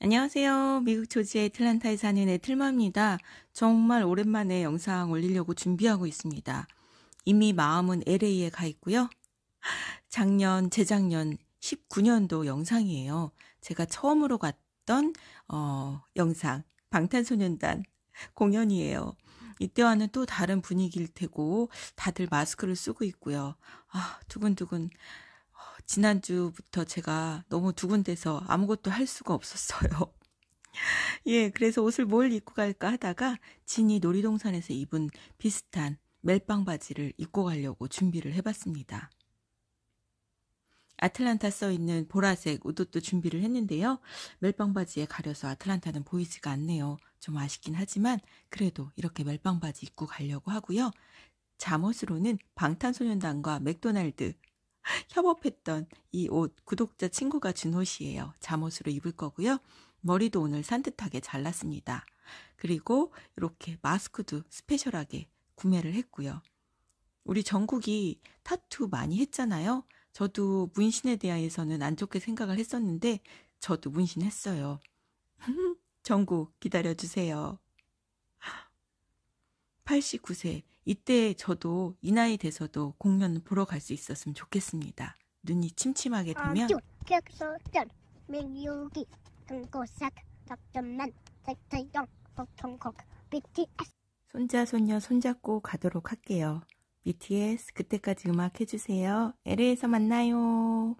안녕하세요. 미국 조지의 애틀란타에 사는 애틀마입니다. 정말 오랜만에 영상 올리려고 준비하고 있습니다. 이미 마음은 LA에 가 있고요. 작년, 재작년 19년도 영상이에요. 제가 처음으로 갔던 어, 영상 방탄소년단 공연이에요. 이때와는 또 다른 분위기일 테고 다들 마스크를 쓰고 있고요. 아, 두근두근 지난주부터 제가 너무 두근대서 아무것도 할 수가 없었어요. 예, 그래서 옷을 뭘 입고 갈까 하다가 진이 놀이동산에서 입은 비슷한 멜빵 바지를 입고 가려고 준비를 해봤습니다. 아틀란타 써 있는 보라색 옷도 준비를 했는데요. 멜빵 바지에 가려서 아틀란타는 보이지가 않네요. 좀 아쉽긴 하지만 그래도 이렇게 멜빵 바지 입고 가려고 하고요. 잠옷으로는 방탄소년단과 맥도날드 협업했던 이 옷 구독자 친구가 준 옷이에요. 잠옷으로 입을 거고요. 머리도 오늘 산뜻하게 잘랐습니다. 그리고 이렇게 마스크도 스페셜하게 구매를 했고요. 우리 전국이 타투 많이 했잖아요. 저도 문신에 대해서는안 좋게 생각을 했었는데 저도 문신했어요. 전국 기다려주세요. 89세 이때 저도 이 나이 돼서도 공연 보러 갈 수 있었으면 좋겠습니다. 눈이 침침하게 되면 아, 손자 손녀 손잡고 가도록 할게요. BTS 그때까지 음악 해주세요. LA에서 만나요.